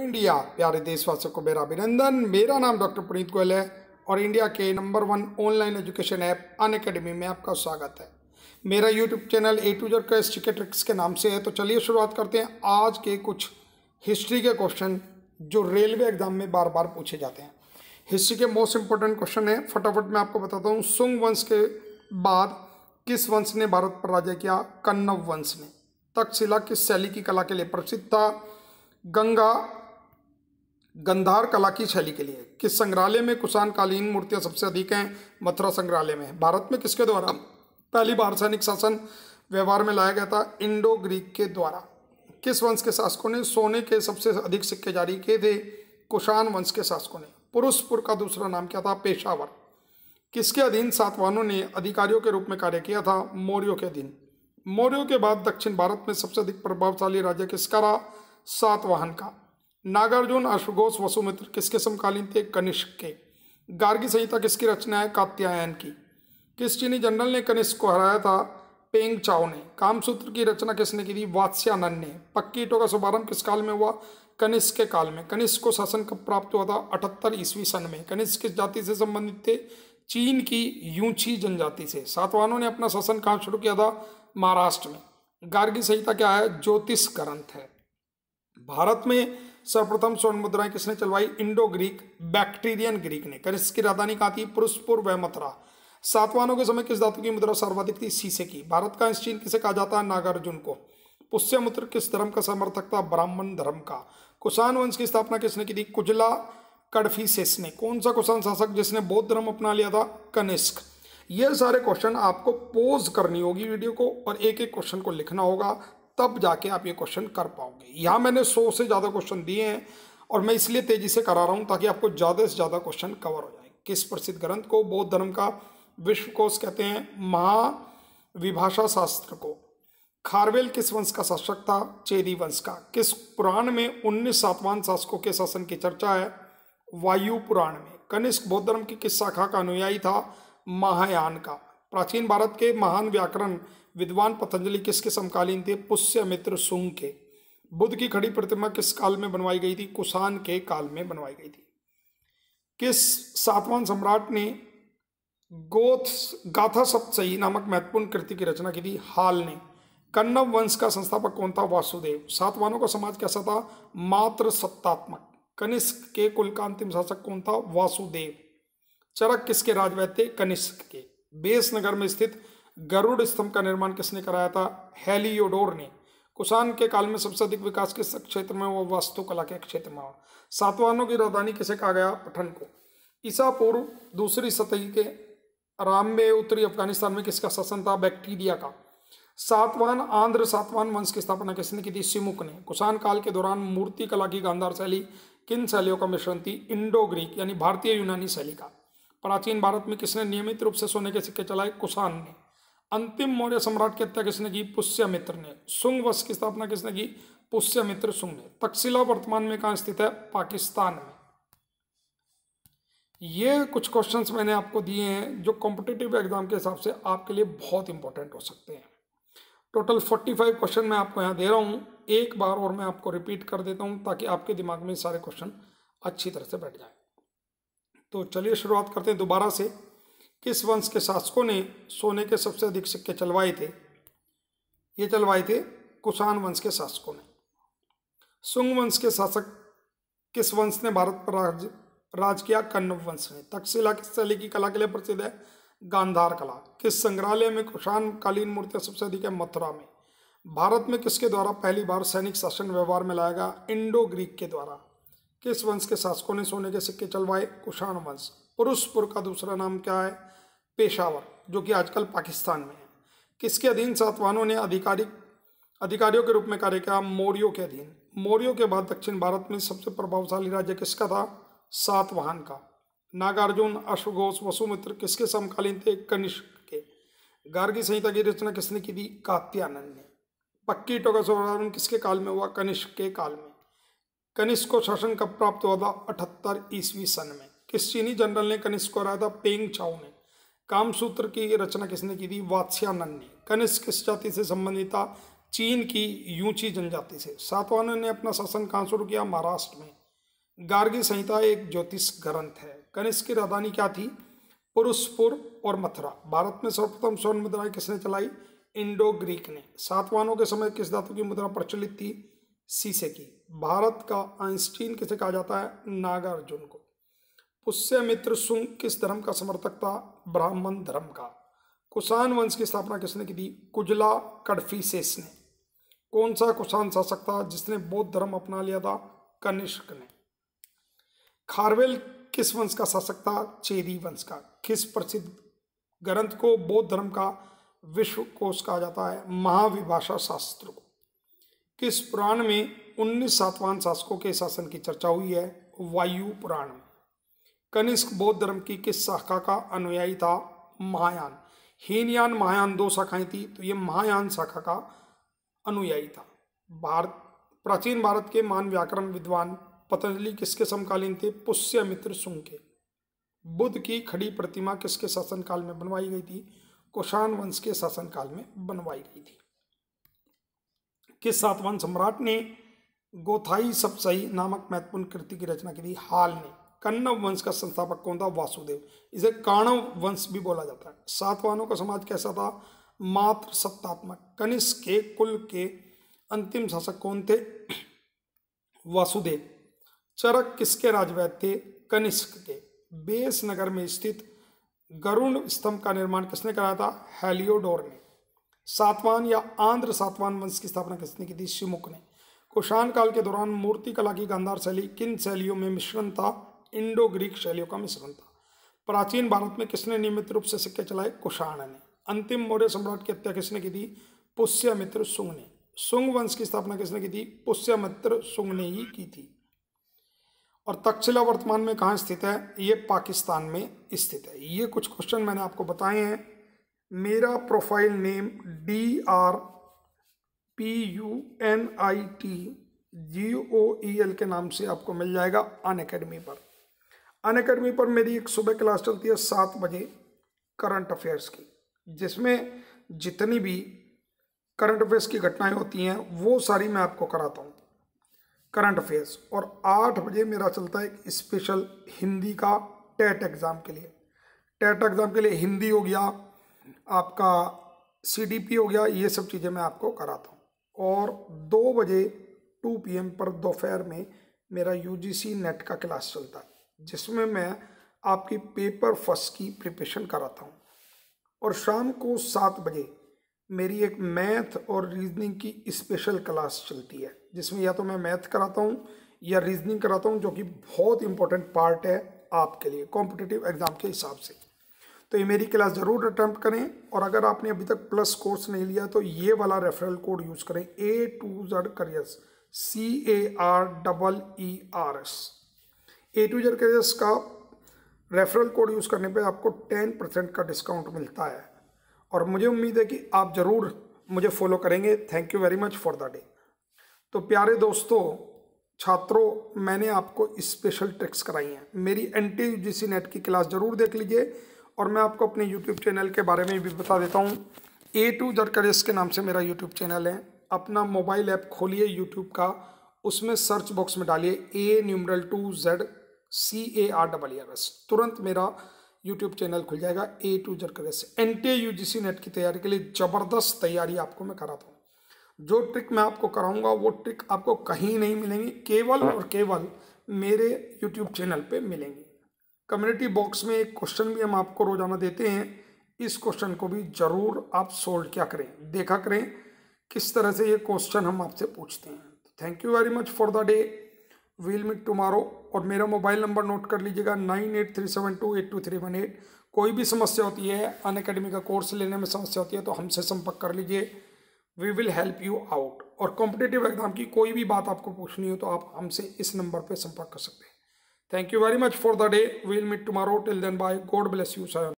India प्यारे देशवासियों को मेरा अभिनंदन मेरा नाम डॉक्टर पुनीत गोयल है और इंडिया के number one online education app Unacademy में आपका स्वागत है मेरा YouTube channel A to Z quest tricks के नाम से है तो चलिए शुरुआत करते हैं आज के कुछ हिस्ट्री के क्वेश्चन जो रेलवे एग्जाम में बार बार पूछे जाते हैं हिस्ट्री के मोस्ट इंपॉर्टेंट क्वेश्चन है फटाफट मैं आपको बताता हूँ सुंग वंश के बाद किस वंश ने भारत पर राज्य किया कन्नव वंश ने तक्षशिला किस शैली की कला के लिए प्रसिद्ध था गंगा गंधार कला की शैली के लिए किस संग्रहालय में कुषाण कालीन मूर्तियाँ सबसे अधिक हैं मथुरा संग्रहालय में भारत में किसके द्वारा पहली बार सैनिक शासन व्यवहार में लाया गया था इंडो ग्रीक के द्वारा किस वंश के शासकों ने सोने के सबसे अधिक सिक्के जारी किए थे कुषाण वंश के शासकों ने पुरुषपुर का दूसरा नाम क्या था पेशावर किसके अधीन सातवानों ने अधिकारियों के रूप में कार्य किया था मौर्यों के अधीन मौर्यों के बाद दक्षिण भारत में सबसे अधिक प्रभावशाली राज्य किसका रहा सातवाहन का नागार्जुन अश्वघोष वसुमित्र किसके समकालीन थे कनिष्क के गार्गी संहिता किसकी रचना है कात्यायन की किस चीनी जनरल ने कनिष्क को हराया था पेंग चाओ ने कामसूत्र की रचना किसने की थी वात्स्यानंद ने पक्की ईटों का शुभारंभ किस काल में हुआ कनिष्क के काल में कनिष्क को शासन कब प्राप्त हुआ था अठहत्तर ईस्वी सन में कनिष्क किस जाति से संबंधित थे चीन की यूंछी जनजाति से सातवानों ने अपना शासन कहाँ शुरू किया था महाराष्ट्र में गार्गी संहिता क्या है ज्योतिष ग्रंथ है भारत में सर्वप्रथम स्वर्ण मुद्राएं किसने चलवाई इंडो ग्रीक बैक्टीरियन ग्रीक ने कर इसकी राजधानी कहा थी पुरुषपुर व मथुरा सातवानों के समय किस धातु की मुद्रा सर्वाधिक थी शीशे की भारत का स्टील किसे कहा जाता है नागार्जुन को पुष्यमुत्र किस धर्म का समर्थक था ब्राह्मण धर्म का कुषाण वंश की स्थापना किसने की थी कुजला कडफीसेस ने कौन सा कुषाण शासक जिसने बौद्ध धर्म अपना लिया था कनिष्क ये सारे क्वेश्चन आपको पोज करनी होगी वीडियो को और एक एक क्वेश्चन को लिखना होगा तब जाके आप ये क्वेश्चन कर पाओगे यहाँ मैंने सौ से ज़्यादा क्वेश्चन दिए हैं और मैं इसलिए तेज़ी से करा रहा हूँ ताकि आपको ज़्यादा से ज़्यादा क्वेश्चन कवर हो जाए किस प्रसिद्ध ग्रंथ को बौद्ध धर्म का विश्वकोश कहते हैं महाविभाषा शास्त्र को खारवेल किस वंश का शासक था चेरी वंश का किस पुराण में उन्नीस सातवान शासकों के शासन की चर्चा है वायु पुराण में कनिष्क बौद्ध धर्म की किस शाखा का अनुयायी था महायान का प्राचीन भारत के महान व्याकरण विद्वान पतंजलि किसके समकालीन थे पुष्य मित्र सुंग के बुद्ध की खड़ी प्रतिमा किस काल में बनवाई गई थी कुसान के काल में बनवाई गई थी किस सातवान सम्राट ने गोथ गाथा सप्तसई नामक महत्वपूर्ण कृति की रचना की थी हाल ने कन्नव वंश का संस्थापक कौन था वासुदेव सातवानों का समाज कैसा था मात्र सत्तात्मक कनिष्क के कुल का अंतिम शासक कौन था वासुदेव चरक किसके राजवैद्य थे कनिष्क के बेस नगर में स्थित गरुड़ स्तंभ का निर्माण किसने कराया था हेलियोडोर ने कुषाण के काल में सबसे अधिक विकास किस क्षेत्र में हुआ वास्तुकला के क्षेत्र में हुआ की राजधानी किसे कहा गया पठन को ईसा पूर्व दूसरी सतही के राम में उत्तरी अफगानिस्तान में किसका शासन था बैक्टीरिया का सातवान आंध्र सातवान वंश की स्थापना किसने की थी सिमुक ने कुषाण काल के दौरान मूर्ति कला की गांधार शैली किन शैलियों का मिश्रण थी इंडो ग्रीक यानी भारतीय यूनानी शैली का प्राचीन भारत में किसने नियमित रूप से सोने के सिक्के चलाए कुषाण ने अंतिम मौर्य सम्राट की हत्या किसने की पुष्यमित्र ने सुंग वंश की स्थापना किसने की पुष्यमित्र सुंग ने तक्षशिला वर्तमान में कहा स्थित है पाकिस्तान में ये कुछ क्वेश्चंस मैंने आपको दिए हैं जो कॉम्पिटेटिव एग्जाम के हिसाब से आपके लिए बहुत इंपॉर्टेंट हो सकते हैं टोटल फोर्टी फाइव क्वेश्चन मैं आपको यहाँ दे रहा हूँ एक बार और मैं आपको रिपीट कर देता हूँ ताकि आपके दिमाग में सारे क्वेश्चन अच्छी तरह से बैठ जाए तो चलिए शुरुआत करते हैं दोबारा से किस वंश के शासकों ने सोने के सबसे अधिक सिक्के चलवाए थे ये चलवाए थे कुषाण वंश के शासकों ने सुंग वंश के शासक किस वंश ने भारत पर राज राज किया कन्नव वंश ने तक्षशिला किस शैली की कला के लिए प्रसिद्ध है गांधार कला किस संग्रहालय में कुषाण कालीन मूर्तियाँ सबसे अधिक है मथुरा में भारत में किसके द्वारा पहली बार सैनिक शासन व्यवहार में लाया गया इंडो ग्रीक के द्वारा किस वंश के शासकों ने सोने के सिक्के चलवाए कुषाण वंश पुरुषपुर का दूसरा नाम क्या है पेशावर जो कि आजकल पाकिस्तान में है किसके अधीन सातवानों ने आधिकारिक अधिकारियों के रूप में कार्य किया मौर्यों के अधीन मौर्यों के बाद दक्षिण भारत में सबसे प्रभावशाली राज्य किसका था सातवाहन का नागार्जुन अश्वघोष वसुमित्र किसके समकालीन थे कनिष्क के गार्गी संहिता की रचना किसने की थी कात्यानंद ने पक्की टोका स्वर्ण किसके काल में हुआ कनिष्क के काल में कनिष्क को शासन कब प्राप्त हुआ था अठहत्तर ईस्वी सन में किस चीनी जनरल ने कनिष्क को हराया था पेंग छाऊ ने कामसूत्र की रचना किसने की थी वात्स्यानंद ने कनिष्क किस जाति से संबंधित था चीन की यूची जनजाति से सातवान ने अपना शासन कहाँ शुरू किया महाराष्ट्र में गार्गी संहिता एक ज्योतिष ग्रंथ है कनिष्क की राजधानी क्या थी पुरुषपुर और मथुरा भारत में सर्वप्रथम स्वर्ण मुद्राएं किसने चलाई इंडो ग्रीक ने सातवानों के समय किस धातु की मुद्रा प्रचलित थी शीशे की भारत का आइंस्टीन किसे कहा जाता है नागार्जुन को पुष्य मित्र सुंग किस धर्म का समर्थक था ब्राह्मण धर्म का कुषाण वंश की स्थापना किसने की थी कुजला कडफीसेस ने कौन सा कुषाण शासक था जिसने बौद्ध धर्म अपना लिया था कनिष्क ने खारवेल किस वंश का शासक था चेरी वंश का किस प्रसिद्ध ग्रंथ को बौद्ध धर्म का विश्व कोश कहा जाता है महाविभाषा शास्त्र को कि इस पुराण में उन्नीस सातवान शासकों के शासन की चर्चा हुई है वायु पुराण में कनिष्क बौद्ध धर्म की किस शाखा का अनुयायी था महायान हीनयान महायान दो शाखाएं थी तो ये महायान शाखा का अनुयायी था भारत प्राचीन भारत के मान व्याकरण विद्वान पतंजलि किसके समकालीन थे पुष्यमित्र सुंग के बुद्ध की खड़ी प्रतिमा किसके शासनकाल में बनवाई गई थी कुषाण वंश के शासनकाल में बनवाई गई थी के सातवान सम्राट ने गोथाई सपसई नामक महत्वपूर्ण कृति की रचना की थी हाल ने कन्नव वंश का संस्थापक कौन था वासुदेव इसे काणव वंश भी बोला जाता है सातवानों का समाज कैसा था मात्र सत्तात्मक कनिष्क के कुल के अंतिम शासक कौन थे वासुदेव चरक किसके राजवैद थे कनिष्क के बेस नगर में स्थित गरुण स्तंभ का निर्माण किसने कराया था हेलियोडोर ने सातवान या आंध्र सातवान वंश की स्थापना किसने की थी शिवमुख ने कुषाण काल के दौरान मूर्ति कला की गांधार शैली किन शैलियों में मिश्रण था इंडो ग्रीक शैलियों का मिश्रण था प्राचीन भारत में किसने नियमित रूप से सिक्के चलाए कुशाण ने अंतिम मौर्य सम्राट की हत्या किसने की थी पुष्यमित्र सुंग ने सुंग वंश की स्थापना किसने की थी पुष्यमित्र सुंग ने ही की थी और तक्षशिला वर्तमान में कहाँ स्थित है ये पाकिस्तान में स्थित है ये कुछ क्वेश्चन मैंने आपको बताए हैं मेरा profile name D R P U N I T G O E L के नाम से आपको मिल जाएगा अन अकेडमी पर अन अकेडमी पर मेरी एक सुबह क्लास चलती है सात बजे करंट अफेयर्स की जिसमें जितनी भी करंट अफेयर्स की घटनाएं होती हैं वो सारी मैं आपको कराता हूँ करंट अफेयर्स और आठ बजे मेरा चलता है एक स्पेशल हिंदी का टेट एग्ज़ाम के लिए टेट एग्ज़ाम के लिए हिंदी हो गया आपका सीडीपी हो गया ये सब चीज़ें मैं आपको कराता हूँ और दो बजे टू पीएम पर दोपहर में मेरा यूजीसी नेट का क्लास चलता है जिसमें मैं आपकी पेपर फर्स्ट की प्रिपरेशन कराता हूँ और शाम को सात बजे मेरी एक मैथ और रीजनिंग की स्पेशल क्लास चलती है जिसमें या तो मैं मैथ कराता हूँ या रीजनिंग कराता हूँ जो कि बहुत इंपॉर्टेंट पार्ट है आपके लिए कॉम्पिटिटिव एग्ज़ाम के हिसाब से तो ये मेरी क्लास ज़रूर अटैम्प्ट करें और अगर आपने अभी तक प्लस कोर्स नहीं लिया तो ये वाला रेफरल कोड यूज़ करें A to Z careers C A R double E R S A to Z careers का रेफरल कोड यूज़ करने पे आपको टेन परसेंट का डिस्काउंट मिलता है और मुझे उम्मीद है कि आप ज़रूर मुझे फॉलो करेंगे thank you very much for the day तो प्यारे दोस्तों छात्रों मैंने आपको स्पेशल ट्रिक्स कराई हैं मेरी एन टी नेट की क्लास ज़रूर देख लीजिए और मैं आपको अपने यूट्यूब चैनल के बारे में भी बता देता हूँ ए टू जट करेस के नाम से मेरा यूट्यूब चैनल है अपना मोबाइल ऐप खोलिए यूट्यूब का उसमें सर्च बॉक्स में डालिए A numeral to Z C A R double R S तुरंत मेरा यूट्यूब चैनल खुल जाएगा ए टू जर करें N T U G C NET की तैयारी के लिए ज़बरदस्त तैयारी आपको मैं कराता हूँ जो ट्रिक मैं आपको कराऊंगा वो ट्रिक आपको कहीं नहीं मिलेंगी केवल और केवल मेरे यूट्यूब चैनल पे मिलेंगी कम्युनिटी बॉक्स में एक क्वेश्चन भी हम आपको रोज़ाना देते हैं इस क्वेश्चन को भी ज़रूर आप सोल्व क्या करें देखा करें किस तरह से ये क्वेश्चन हम आपसे पूछते हैं thank you very much for the day we'll meet tomorrow और मेरा मोबाइल नंबर नोट कर लीजिएगा nine eight three seven two eight two three one eight कोई भी समस्या होती है अन अकेडमी का कोर्स लेने में समस्या होती है तो हमसे संपर्क कर लीजिए we will help you out और कॉम्पिटेटिव एग्जाम की कोई भी बात आपको पूछनी हो तो आप हमसे इस नंबर पर संपर्क कर सकते हैं Thank you very much for the day. We'll meet tomorrow. Till then, bye. God bless you, sir.